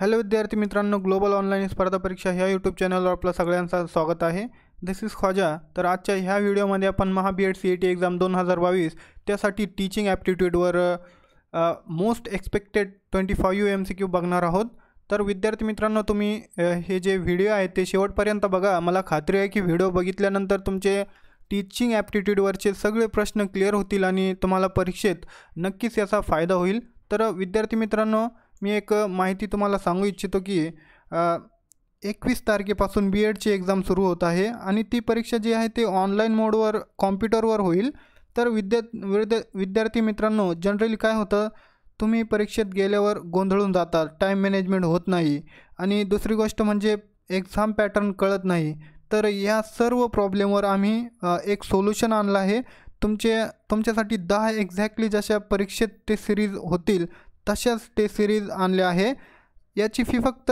hello विद्यार्थी मित्रांनो global online स्पर्धा परीक्षा ह्या यूट्यूब चॅनलवर आपलं सगळ्यांचं स्वागत आहे दिस इज ख्वाजा तर आजच्या ह्या व्हिडिओमध्ये आपण Maha B Ed C A T exam दोन हजार बावीस त्यासाठी टीचिंग ॲप्टिट्यूडवर most expected twenty U M C Q बघणार आहोत तर विद्यार्थी मित्रांनो तुम्ही हे जे व्हिडिओ आहेत ते शेवटपर्यंत बघा मला खात्री आहे की व्हिडिओ बघितल्यानंतर तुमचे टीचिंग ॲप्टिट्यूडवरचे सगळे प्रश्न क्लिअर होतील आणि तुम्हाला परीक्षेत नक्कीच याचा फायदा होईल तर विद्यार्थी मित्रांनो मी एक माहिती तुम्हाला सांगू इच्छितो की एकवीस तारखेपासून बी एडची एक्झाम सुरू होत आहे आणि ती परीक्षा जी आहे ती ऑनलाईन मोडवर कॉम्प्युटरवर होईल तर विद्या विद्या विद्यार्थी मित्रांनो जनरली काय होतं तुम्ही परीक्षेत गेल्यावर गोंधळून जाता टाईम मॅनेजमेंट होत नाही आणि दुसरी गोष्ट म्हणजे एक्झाम पॅटर्न कळत नाही तर या सर्व प्रॉब्लेमवर आम्ही एक सोल्युशन आणलं आहे तुमचे तुमच्यासाठी दहा एक्झॅक्टली जशा परीक्षेत ते सिरीज होतील तशाच टेस्ट सिरीज आणल्या आहे याची फी फक्त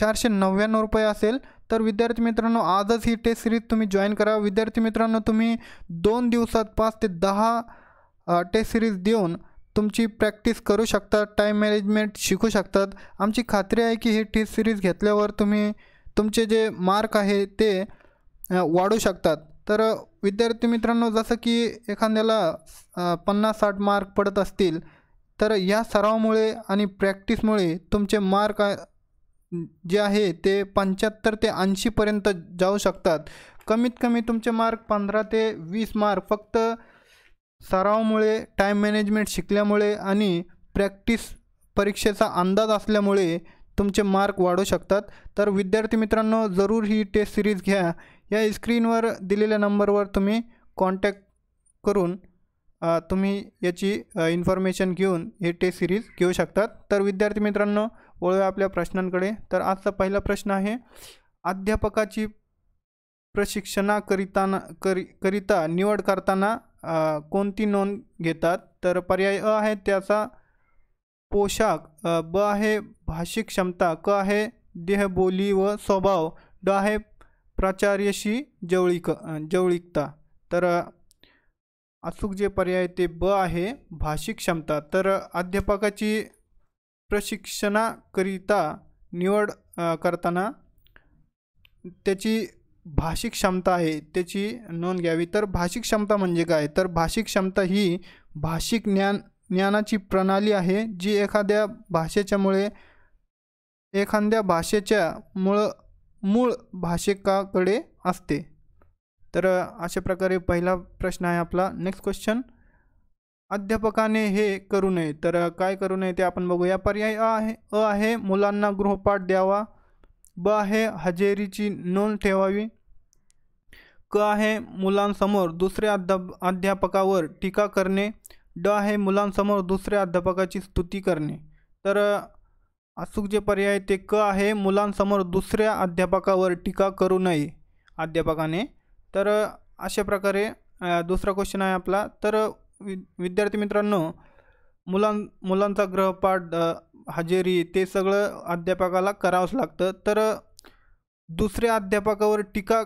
चारशे नव्याण्णव रुपये असेल तर विद्यार्थी मित्रांनो आजच ही टेस्ट सिरीज तुम्ही जॉईन करा विद्यार्थी मित्रांनो तुम्ही दोन दिवसात पाच ते दहा टेस्ट सिरीज देऊन तुमची प्रॅक्टिस करू शकतात टाईम मॅनेजमेंट शिकू शकतात आमची खात्री आहे की ही टेस्ट सिरीज घेतल्यावर तुम्ही तुमचे जे मार्क आहे ते वाढू शकतात तर विद्यार्थी मित्रांनो जसं की एखाद्याला पन्नास साठ मार्क पडत असतील तर या सरावामुळे आणि प्रॅक्टिसमुळे तुमचे मार्क जे आहे ते पंच्याहत्तर ते ऐंशीपर्यंत जाऊ शकतात कमीत कमी तुमचे मार्क पंधरा ते वीस मार्क फक्त सरावामुळे टाईम मॅनेजमेंट शिकल्यामुळे आणि प्रॅक्टिस परीक्षेचा अंदाज असल्यामुळे तुमचे मार्क वाढू शकतात तर विद्यार्थी मित्रांनो जरूर ही टेस्ट सिरीज घ्या या स्क्रीनवर दिलेल्या नंबरवर तुम्ही कॉन्टॅक्ट करून तुम्ही याची इन्फॉर्मेशन घेऊन हे टेस्ट सिरीज घेऊ शकतात तर विद्यार्थी मित्रांनो वळूया आपल्या प्रश्नांकडे तर आजचा पहिला प्रश्न आहे अध्यापकाची प्रशिक्षणाकरिताना करी करिता निवड करताना कोणती नोंद घेतात तर पर्याय अ आहे त्याचा पोशाख ब आहे भाषिक क्षमता क आहे देहबोली व स्वभाव ड आहे प्राचार्यशी जवळीक जवळीकता तर अचूक जे पर्याय ते ब आहे भाषिक क्षमता तर अध्यापकाची प्रशिक्षणाकरिता निवड करताना त्याची भाषिक क्षमता आहे त्याची नोंद घ्यावी तर भाषिक क्षमता म्हणजे काय तर भाषिक क्षमता ही भाषिक ज्ञान ज्ञानाची प्रणाली आहे जी एखाद्या भाषेच्यामुळे एखाद्या भाषेच्या मुळ मूळ भाषिकाकडे असते तर अशा प्रकारे पहिला प्रश्न आहे आपला नेक्स्ट क्वेश्चन अध्यापकाने हे करू नये तर काय करू नये ते आपण बघूया पर्याय अ आहे अ आहे मुलांना गृहपाठ द्यावा ब आहे हजेरीची नोंद ठेवावी क आहे मुलांसमोर दुसऱ्या अध्याप अध्यापकावर टीका करणे ड आहे मुलांसमोर दुसऱ्या अध्यापकाची स्तुती करणे तर अचूक जे पर्याय ते क आहे मुलांसमोर दुसऱ्या अध्यापकावर टीका करू नये अध्यापकाने तर अशा प्रकारे दुसरा क्वेश्चन आहे आपला तर वि विद्यार्थी मित्रांनो मुलां मुलांचा ग्रहपाठ हजेरी ते सगळं अध्यापकाला करावंच लागतं तर दुसऱ्या अध्यापकावर टीका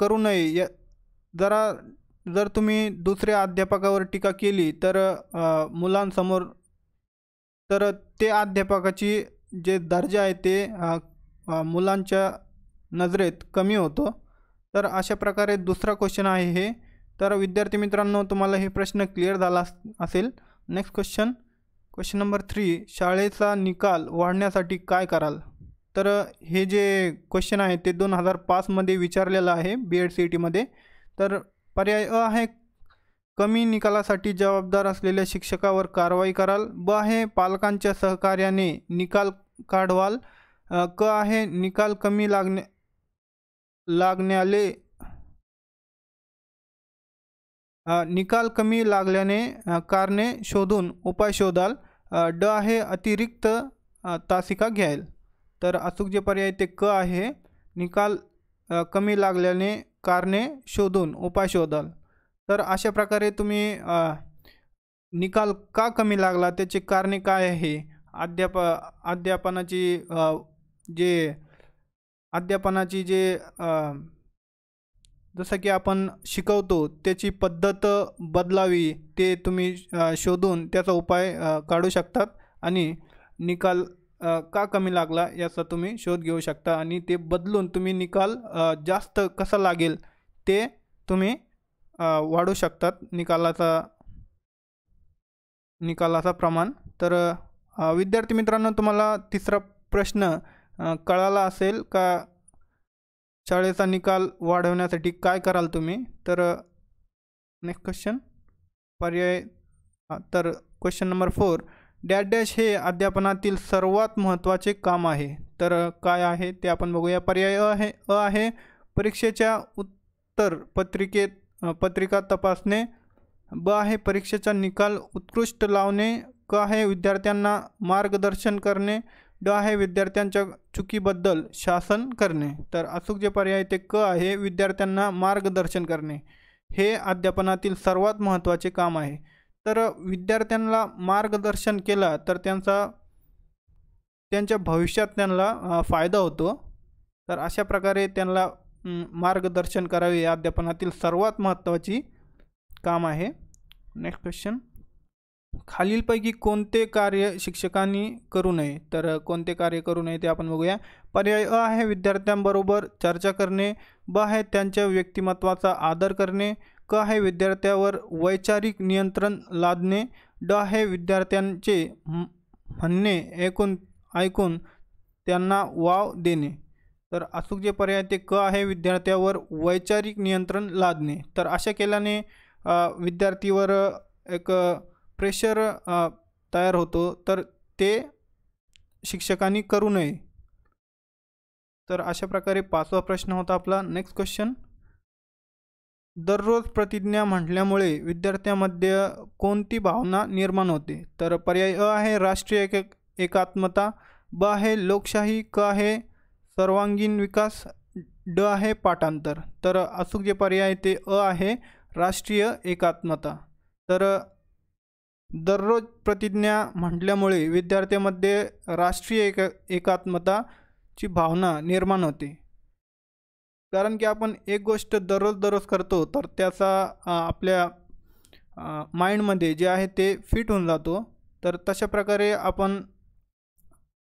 करू नये जरा जर तुम्ही दुसऱ्या अध्यापकावर टीका केली तर मुलांसमोर तर ते अध्यापकाची जे दर्जा आहे ते मुलांच्या नजरेत कमी होतो तर अशा प्रकारे दुसरा क्वेश्चन आहे हे तर विद्यार्थी मित्रांनो तुम्हाला हे प्रश्न क्लिअर झाला असेल next question question number three शाळेचा निकाल वाढण्यासाठी काय कराल तर हे जे क्वेश्चन आहे ते दोन हजार पाचमध्ये विचारलेलं आहे बी एड सी टीमध्ये e तर पर्याय अ आहे कमी निकालासाठी जबाबदार असलेल्या शिक्षकावर कारवाई कराल ब आहे पालकांच्या सहकार्याने निकाल काढवाल क आहे निकाल कमी लागणे लागण्याले निकाल कमी लागल्याने कारणे शोधून उपाय शोधाल ड आहे अतिरिक्त तासिका घ्यायल तर अचूक जे पर्याय ते क आहे निकाल कमी लागल्याने कारणे शोधून उपाय शोधाल तर अशा प्रकारे तुम्ही निकाल का कमी लागला त्याचे कारणे काय आहे अध्याप अध्यापनाची जे अध्यापनाची जे जसं की आपण शिकवतो त्याची पद्धत बदलावी ते तुम्ही शोधून त्याचा उपाय काढू शकतात आणि निकाल का कमी लागला याचा तुम्ही शोध घेऊ शकता आणि ते बदलून तुम्ही निकाल जास्त कसा लागेल ते तुम्ही वाढू शकतात निकालाचा निकालाचा प्रमाण तर विद्यार्थी मित्रांनो तुम्हाला तिसरा प्रश्न कळाला असेल का शाळेचा निकाल वाढवण्यासाठी काय कराल तुम्ही तर नेक्स्ट क्वेश्चन पर्याय तर question number four dash dash हे अध्यापनातील सर्वात महत्त्वाचे काम आहे तर काय आहे ते आपण बघूया पर्याय अ आहे अ आहे परीक्षेच्या उत्तर पत्रिकेत पत्रिका तपासणे ब आहे परीक्षेचा निकाल उत्कृष्ट लावणे क आहे विद्यार्थ्यांना मार्गदर्शन करणे ड आहे विद्यार्थ्यांच्या चुकीबद्दल शासन करणे तर अचूक जे पर्याय ते क आहे विद्यार्थ्यांना मार्गदर्शन करणे हे अध्यापनातील सर्वात महत्त्वाचे काम आहे तर विद्यार्थ्यांना मार्गदर्शन केला तर त्यांचा त्यांच्या भविष्यात त्यांना फायदा होतो तर अशा प्रकारे त्यांना मार्गदर्शन करावे हे अध्यापनातील सर्वात महत्त्वाची काम आहे नेक्स्ट क्वेश्चन खालीलपैकी कोणते कार्य शिक्षकांनी करू नये तर कोणते कार्य करू नये ते आपण बघूया पर्याय अ आहे विद्यार्थ्यांबरोबर चर्चा करणे ब आहे त्यांच्या व्यक्तिमत्वाचा आदर करणे क आहे विद्यार्थ्यावर वैचारिक नियंत्रण लादणे ड आहे विद्यार्थ्यांचे म्हणणे ऐकून ऐकून त्यांना वाव देणे तर अचूक जे पर्याय ते क आहे विद्यार्थ्यावर वैचारिक नियंत्रण लादणे तर अशा केल्याने विद्यार्थीवर एक प्रेशर तयार होतो तर ते शिक्षकांनी करू नये तर अशा प्रकारे पाचवा प्रश्न होता आपला नेक्स्ट क्वेश्चन दररोज प्रतिज्ञा म्हटल्यामुळे विद्यार्थ्यांमध्ये कोणती भावना निर्माण होते तर पर्याय अ आहे राष्ट्रीय एक एकात्मता ब आहे लोकशाही क आहे सर्वांगीण विकास ड आहे पाठांतर तर अचूक जे पर्याय ते अ आहे राष्ट्रीय एकात्मता तर दररोज प्रतिज्ञा म्हटल्यामुळे विद्यार्थ्यांमध्ये राष्ट्रीय एक ची भावना निर्माण होते कारण की आपण एक गोष्ट दररोज दररोज करतो तर त्याचा आपल्या माइंडमध्ये जे आहे ते फिट होऊन जातो तर तशा प्रकारे आपण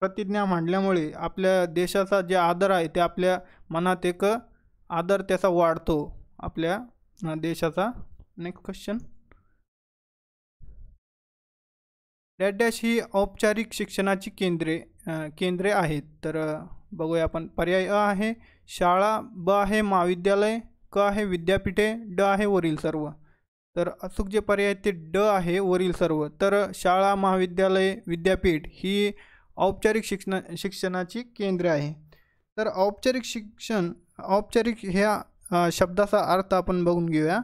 प्रतिज्ञा मांडल्यामुळे आपल्या देशाचा जे आदर आहे ते आपल्या मनात एक आदर त्याचा वाढतो आपल्या देशाचा नेक्स्ट क्वेश्चन डॅट डॅश ही औपचारिक शिक्षणाची केंद्रे केंद्रे आहेत तर बघूया आपण पर्याय अ आहे शाळा ब आहे महाविद्यालय क आहे विद्यापीठे ड आहे वरील सर्व तर अचूक जे पर्याय ते ड आहे वरील सर्व तर शाळा महाविद्यालय विद्यापीठ ही औपचारिक शिक्षण शिक्षणाची केंद्रे आहे तर औपचारिक शिक्षण औपचारिक ह्या शब्दाचा अर्थ आपण बघून घेऊया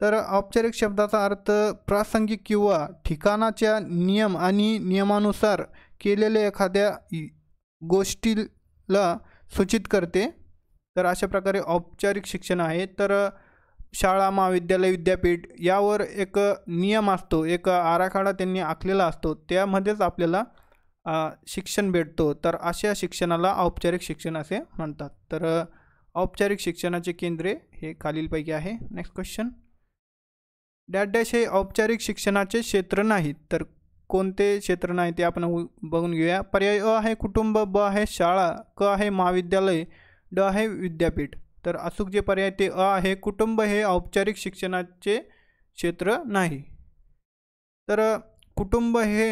तर औपचारिक शब्दाचा अर्थ प्रासंगिक किंवा ठिकाणाच्या नियम आणि नियमानुसार केलेल्या एखाद्या गोष्टीला सूचित करते तर अशा प्रकारे औपचारिक शिक्षण आहे तर शाळा महाविद्यालय विद्यापीठ यावर एक नियम असतो एक आराखडा त्यांनी आखलेला असतो त्यामध्येच आपल्याला शिक्षण भेटतो तर अशा शिक्षणाला औपचारिक शिक्षण असे म्हणतात तर औपचारिक शिक्षणाचे केंद्रे हे खालीलपैकी आहे नेक्स्ट क्वेश्चन डॅट डॅश हे औपचारिक शिक्षणाचे क्षेत्र नाही तर कोणते क्षेत्र नाही ते आपण बघून घेऊया पर्याय अ आहे कुटुंब ब आहे शाळा क आहे महाविद्यालय ड आहे विद्यापीठ तर अचूक जे पर्याय ते अ आहे कुटुंब हे औपचारिक शिक्षणाचे क्षेत्र नाही तर कुटुंब हे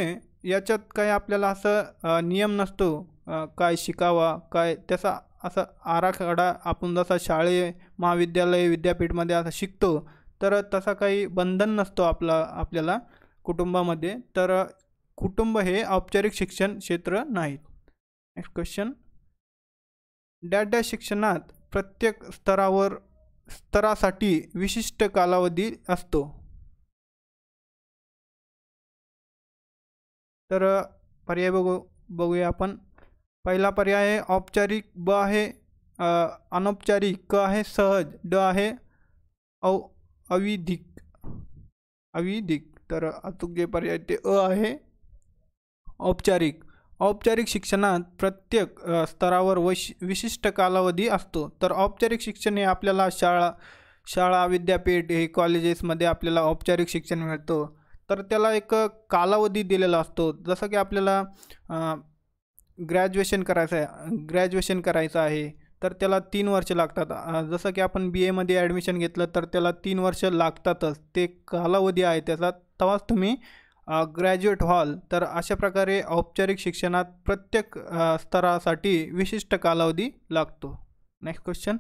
याच्यात काही आपल्याला असं नियम नसतो काय शिकावा काय त्याचा असा आराखडा आपण जसा शाळे महाविद्यालय विद्यापीठमध्ये असं शिकतो तर तसा काही बंधन नसतो आपला आपल्याला कुटुंबामध्ये तर कुटुंब हे औपचारिक शिक्षण क्षेत्र नाहीत नेक्स्ट क्वेश्चन डॅट डॅश शिक्षणात प्रत्येक स्तरावर स्तरासाठी विशिष्ट कालावधी असतो तर पर्याय बघू बघूया आपण पहिला पर्याय आहे औपचारिक ब आहे अनौपचारिक क आहे सहज ड आहे औ अविधिक अविधिक तर अचूक जे पर्याय ते अ आहे औपचारिक औपचारिक शिक्षणात प्रत्येक स्तरावर वश विशिष्ट कालावधी असतो तर औपचारिक शिक्षण हे आपल्याला शाळा शाळा विद्यापीठ हे कॉलेजेसमध्ये आपल्याला औपचारिक शिक्षण मिळतं तर त्याला एक कालावधी दिलेला असतो जसं की आपल्याला ग्रॅज्युएशन करायचं आहे ग्रॅज्युएशन करायचं आहे तर त्याला तीन वर्ष लागतात जसं की आपण बी एमध्ये ॲडमिशन घेतलं तर त्याला तीन वर्ष लागतातच ते कालावधी आहे त्याचा तेव्हाच तुम्ही ग्रॅज्युएट व्हाल तर अशा प्रकारे औपचारिक शिक्षणात प्रत्येक स्तरासाठी विशिष्ट कालावधी लागतो नेक्स्ट क्वेश्चन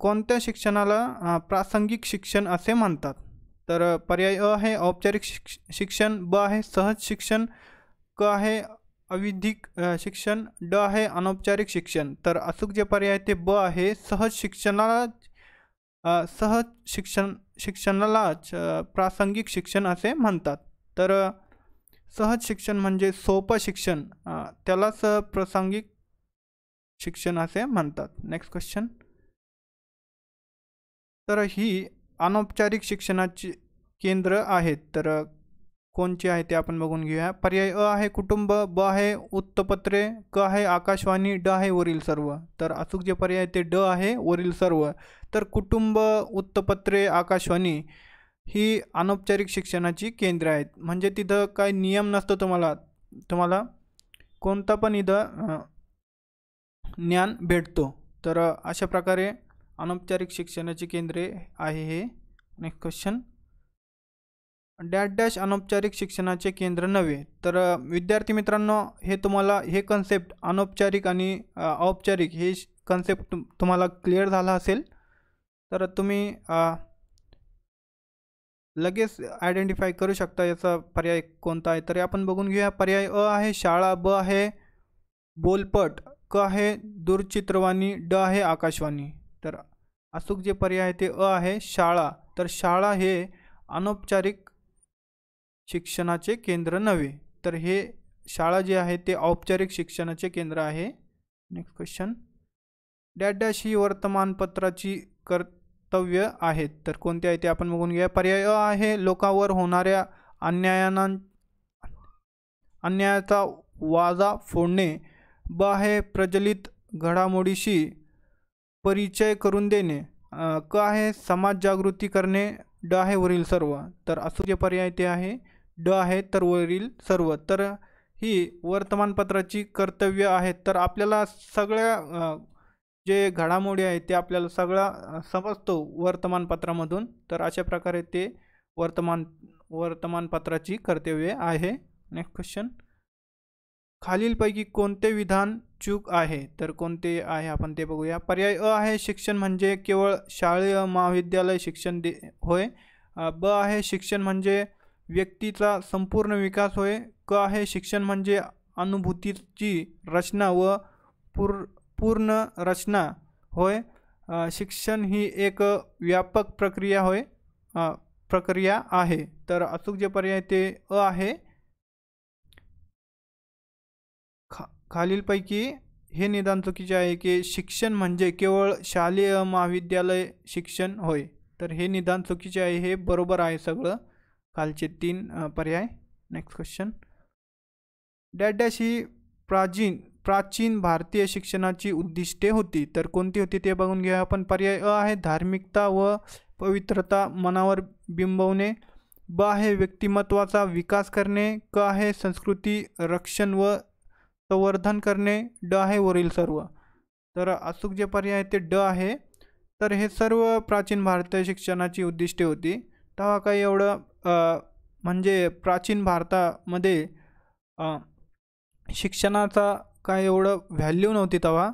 कोणत्या शिक्षणाला प्रासंगिक शिक्षण असे म्हणतात तर पर्याय अ आहे औपचारिक शिक्ष शिक्षण ब आहे सहज शिक्षण क आहे अविधिक शिक्षण ड आहे अनौपचारिक शिक्षण तर अचूक जे पर्याय ते ब आहे सहज शिक्षणाला सहज शिक्षण शिक्षणालाच प्रासंगिक शिक्षण असे म्हणतात तर सहज शिक्षण म्हणजे सोपं शिक्षण त्यालाच प्रासंगिक शिक्षण असे म्हणतात नेक्स्ट क्वेश्चन तर ही अनौपचारिक शिक्षणाची केंद्र आहेत तर कोणचे आहे ते आपण बघून घेऊया पर्याय अ आहे कुटुंब ब आहे उत्तपत्रे क आहे आकाशवाणी ड आहे वरील सर्व तर अचूक जे पर्याय ते ड आहे वरील सर्व तर कुटुंब उत्तपत्रे आकाशवाणी ही अनौपचारिक शिक्षणाची केंद्र आहेत म्हणजे तिथं काय नियम नसतो तुम्हाला तुम्हाला कोणता पण इथं ज्ञान भेटतो तर अशा प्रकारे अनौपचारिक शिक्षणाची केंद्रे आहे हे नेक्स्ट क्वेश्चन डॅश डॅश अनौपचारिक शिक्षणाचे केंद्र नव्हे तर विद्यार्थी मित्रांनो हे तुम्हाला हे कन्सेप्ट अनौपचारिक आणि औपचारिक हे कन्सेप्ट तुम्हाला क्लिअर झाला असेल तर तुम्ही लगेच आयडेंटिफाय करू शकता याचा पर्याय कोणता आहे तर आपण बघून घेऊया पर्याय अ आहे शाळा ब आहे बोलपट क आहे दूरचित्रवाणी ड आहे आकाशवाणी तर अचूक जे पर्याय आहे ते अ आहे शाळा तर शाळा हे अनौपचारिक शिक्षणाचे केंद्र नव्हे तर हे शाळा जे आहे ते औपचारिक शिक्षणाचे केंद्र आहे नेक्स्ट क्वेश्चन डॅट डॅश ही वर्तमानपत्राची कर्तव्य आहेत तर कोणते आहे ते आपण बघून घ्या पर्याय आहे लोकांवर होणाऱ्या अन्यायाना अन्यायाचा वाजा फोडणे ब आहे प्रज्वलित घडामोडीशी परिचय करून देणे क आहे समाज जागृती करणे ड आहे वरील सर्व तर असे जे पर्याय ते आहे ड आहे तर वरील सर्व तर ही वर्तमानपत्राची कर्तव्य आहेत तर आपल्याला सगळ्या जे घडामोडी आहेत ते आपल्याला सगळा समजतो वर्तमानपत्रामधून तर अशा प्रकारे ते वर्तमान वर्तमानपत्राची कर्तव्य आहे नेक्स्ट क्वेश्चन खालीलपैकी कोणते विधान चूक आहे तर कोणते आहे आपण ते बघूया पर्याय अ आहे शिक्षण म्हणजे केवळ शाळेय महाविद्यालय शिक्षण दे होय ब आहे शिक्षण म्हणजे व्यक्तीचा संपूर्ण विकास होय क आहे शिक्षण म्हणजे अनुभूतीची रचना व पूर पूर्ण रचना होय शिक्षण ही एक व्यापक प्रक्रिया होय प्रक्रिया आहे तर अचूक जे पर्याय ते अ आहे खा खालीलपैकी हे निदान चुकीचे आहे की शिक्षण म्हणजे केवळ शालेय महाविद्यालय शिक्षण होय तर हे निदान चुकीचे आहे हे बरोबर आहे सगळं खालचे तीन पर्याय नेक्स्ट क्वेश्चन डॅट डॅश ही प्राचीन प्राचीन भारतीय शिक्षणाची उद्दिष्टे होती तर कोणती होती ते बघून घ्या आपण पर्याय अ आहे धार्मिकता व पवित्रता मनावर बिंबवणे ब आहे व्यक्तिमत्वाचा विकास करणे क आहे संस्कृती रक्षण व संवर्धन करणे ड आहे वरील सर्व तर अचूक जे पर्याय ते ड आहे तर हे सर्व प्राचीन भारतीय शिक्षणाची उद्दिष्टे होती तेव्हा काही एवढं म्हणजे प्राचीन भारतामध्ये शिक्षणाचा काय एवढं व्हॅल्यू नव्हती तेव्हा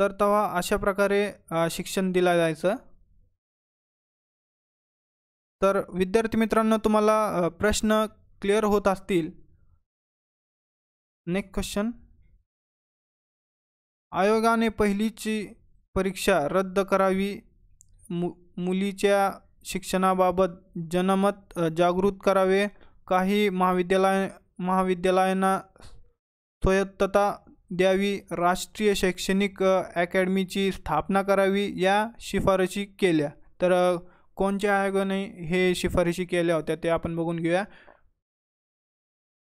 तर तेव्हा अशा प्रकारे शिक्षण दिलं जायचं तर विद्यार्थी मित्रांनो तुम्हाला प्रश्न क्लिअर होत असतील नेक्स्ट क्वेश्चन आयोगाने पहिलीची परीक्षा रद्द करावी मु मुलीच्या शिक्षणाबाबत जनमत जागृत करावे काही महाविद्यालय महाविद्यालयांना स्वायत्तता द्यावी राष्ट्रीय शैक्षणिक अकॅडमीची स्थापना करावी या शिफारशी केल्या तर कोणत्या आयोगाने हे शिफारशी केल्या होत्या ते आपण बघून घेऊया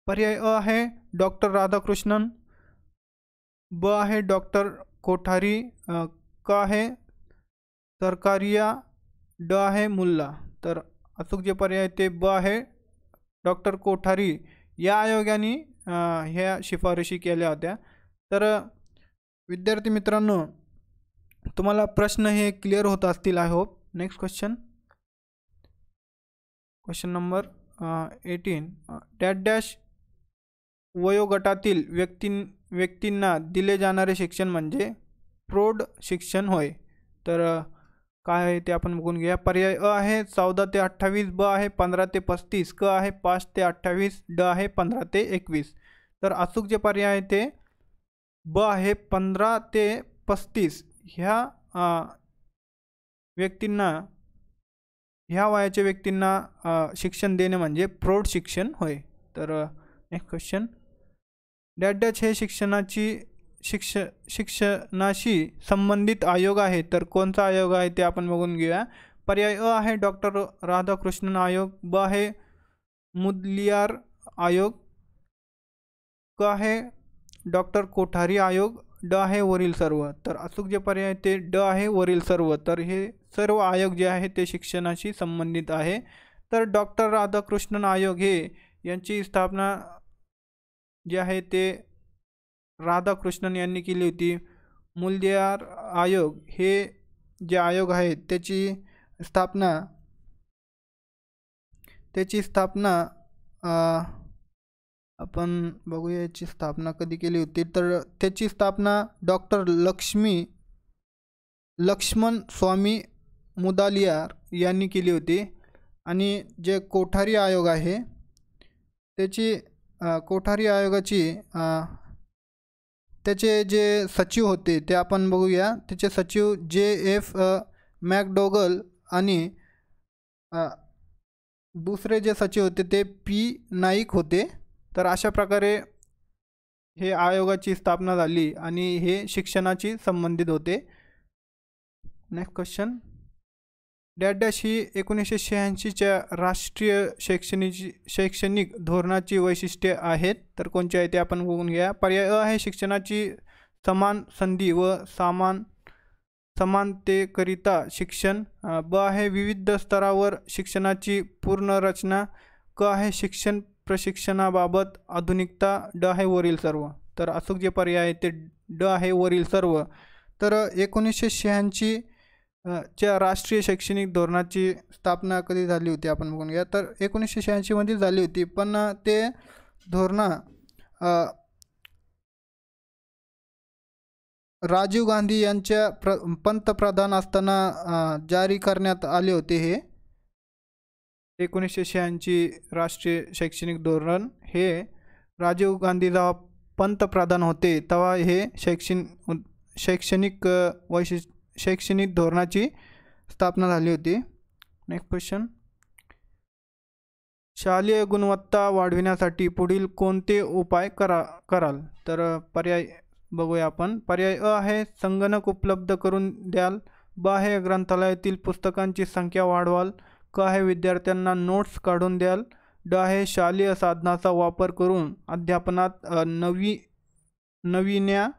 पर्याय अ आहे डॉक्टर राधाकृष्णन ब आहे डॉक्टर कोठारी क आहे सरकारिया ड आहे मुल्ला तर अचूक जे पर्याय ते ब आहे डॉक्टर कोठारी या आयोगाने ह्या शिफारशी केल्या होत्या तर विद्यार्थी मित्रांनो तुम्हाला प्रश्न हे क्लिअर होत असतील I hope next question question number eighteen that dash वयोगटातील व्यक्तीं व्यक्तींना दिले जाणारे शिक्षण म्हणजे प्रौढ शिक्षण होय तर काय आहे ते आपण बघून घ्या पर्याय अ आहे चौदा ते अठ्ठावीस ब आहे पंधरा ते पस्तीस क आहे पाच ते अठ्ठावीस ड आहे पंधरा ते एकवीस तर अचूक जे पर्याय आहे ते ब आहे पंधरा ते पस्तीस ह्या व्यक्तींना ह्या वयाच्या व्यक्तींना शिक्षण देणे म्हणजे प्रौढ शिक्षण होय तर नेक्स्ट क्वेश्चन डॅट डॅच हे शिक्षणाची शिक्ष शिक्षणाशी संबंधित आयोग आहे तर कोणता आयोग आहे ते आपण बघून घेऊया पर्याय अ आहे डॉक्टर राधाकृष्णन आयोग ब आहे मुदलियार आयोग क आहे डॉक्टर कोठारी आयोग ड आहे वरील सर्व तर अचूक जे पर्याय ते ड आहे वरील सर्व तर हे सर्व आयोग जे आहे ते शिक्षणाशी संबंधित आहे तर डॉक्टर राधाकृष्णन आयोग हे यांची स्थापना जे आहे ते राधाकृष्णन यांनी केली होती मूल्यार आयोग हे जे आयोग आहेत त्याची स्थापना त्याची स्थापना आपण बघूया याची स्थापना कधी केली होती तर त्याची स्थापना डॉक्टर लक्ष्मी लक्ष्मण स्वामी मुदालियार यांनी केली होती आणि जे कोठारी आयोग आहे त्याची कोठारी आयोगाची त्याचे जे सचिव होते ते आपण बघूया त्याचे सचिव जे एफ मॅकडोगल आणि दुसरे जे सचिव होते ते पी नाईक होते तर अशा प्रकारे हे आयोगाची स्थापना झाली आणि हे शिक्षणाची संबंधित होते नेक्स्ट क्वेश्चन डॅडॅश ही एकोणीसशे शहाऐंशीच्या राष्ट्रीय शैक्षणिक शैक्षणिक धोरणाची वैशिष्ट्ये आहेत तर कोणती आहे ते आपण बघून घ्या पर्याय अ आहे शिक्षणाची समान संधी व समान समानतेकरिता शिक्षण ब आहे विविध स्तरावर शिक्षणाची पूर्णरचना क आहे शिक्षण प्रशिक्षणाबाबत आधुनिकता ड आहे वरील सर्व तर अचूक जे पर्याय आहे ते ड आहे वरील सर्व तर एकोणीसशे शहाऐंशी च्या राष्ट्रीय शैक्षणिक धोरणाची स्थापना कधी झाली होती आपण बघून घ्या तर एकोणीसशे शहाऐंशीमध्ये झाली होती पण ते धोरण राजीव गांधी यांच्या प्र पंतप्रधान असताना जारी करण्यात आले होते हे एकोणीसशे शहाऐंशी राष्ट्रीय शैक्षणिक धोरण हे राजीव गांधी जेव्हा पंतप्रधान होते तेव्हा हे शैक्षणिक शैक्षणिक वैशिष्ट्य शैक्षणिक धोरणाची स्थापना झाली होती नेक्स्ट क्वेश्चन शालेय गुणवत्ता वाढविण्यासाठी पुढील कोणते उपाय करा कराल तर पर्याय बघूया आपण पर्याय अ आहे संगणक उपलब्ध करून द्याल ब आहे ग्रंथालयातील पुस्तकांची संख्या वाढवाल क आहे विद्यार्थ्यांना नोट्स काढून द्याल ड आहे शालेय साधनाचा वापर करून अध्यापनात नवी नवीन्या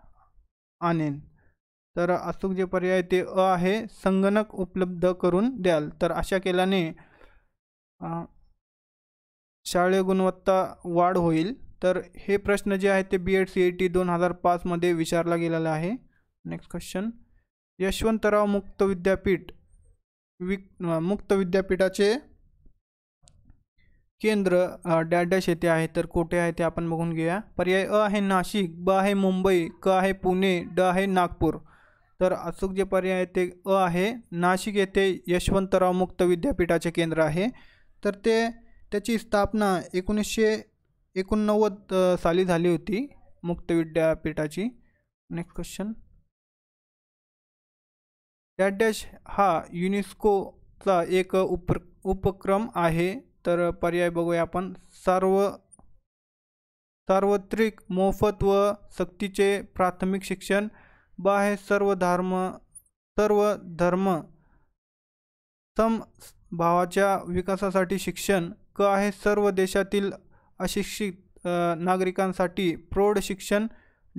आणेन तर अचूक जे पर्याय ते अ आहे संगणक उपलब्ध करून द्याल तर अशा केल्याने शाळे गुणवत्ता वाढ होईल तर हे प्रश्न जे आहे ते B Ed C A T दोन हजार पाचमध्ये विचारला गेलेला आहे नेक्स्ट क्वेश्चन यशवंतराव मुक्त विद्यापीठ वि मुक्त विद्यापीठाचे केंद्र डॅश डॅश येथे आहे तर कुठे आहे ते आपण बघून घेऊया पर्याय अ आहे नाशिक ब आहे मुंबई क आहे पुणे ड आहे नागपूर तर अचूक जे पर्याय आहे ते अ आहे नाशिक येथे यशवंतराव मुक्त विद्यापीठाचे केंद्र आहे तर ते त्याची स्थापना एकोणीसशे एकोणनव्वद साली झाली होती मुक्त विद्यापीठाची नेक्स्ट क्वेश्चन डॅट डॅश हा युनेस्कोचा एक उप उपक्रम आहे तर पर्याय बघूया आपण सार्व सार्वत्रिक मोफत व सक्तीचे प्राथमिक शिक्षण ब आहे सर्व धर्म सर्व धर्म समभावाच्या विकासासाठी शिक्षण क आहे सर्व देशातील अशिक्षित नागरिकांसाठी प्रौढ शिक्षण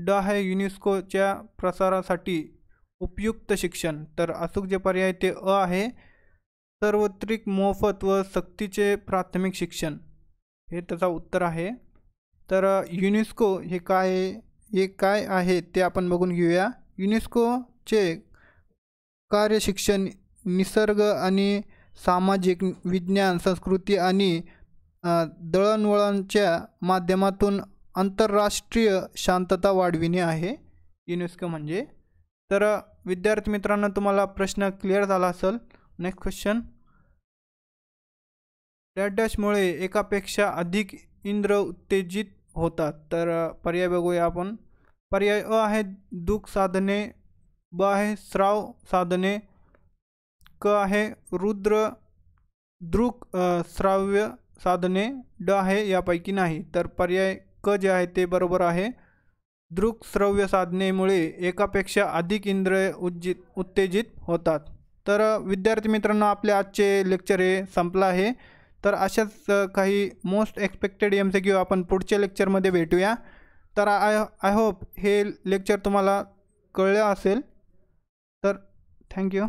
ड आहे युनेस्कोच्या प्रसारासाठी उपयुक्त शिक्षण तर अचूक जे पर्याय ते अ आहे सर्वत्रिक मोफत व सक्तीचे प्राथमिक शिक्षण हे त्याचा उत्तर आहे तर युनेस्को हे काय हे काय आहे ते आपण बघून घेऊया युनेस्कोचे कार्यशिक्षण निसर्ग आणि सामाजिक विज्ञान संस्कृती आणि दळणवळणच्या माध्यमातून आंतरराष्ट्रीय शांतता वाढविणे आहे युनेस्को म्हणजे तर विद्यार्थी मित्रांनो तुम्हाला प्रश्न क्लिअर झाला असेल नेक्स्ट क्वेश्चन रॅड डॅशमुळे एकापेक्षा अधिक इंद्र उत्तेजित होतात तर पर्याय बघूया आपण पर्याय अ आहे दुःख साधने ब आहे स्राव साधने क आहे रुद्र दृक श्राव्य साधने ड आहे यापैकी नाही तर पर्याय क जे आहे ते बरोबर आहे दृक श्रव्य साधनेमुळे एकापेक्षा अधिक इंद्रिय उज्जित उत्तेजित होतात तर विद्यार्थी मित्रांनो आपले आजचे लेक्चर हे संपलं आहे तर अशाच काही most expected M C Q आपण पुढच्या लेक्चरमध्ये भेटूया तर आय आय होप हे लेक्चर तुम्हाला कळलं असेल तर थँक्यू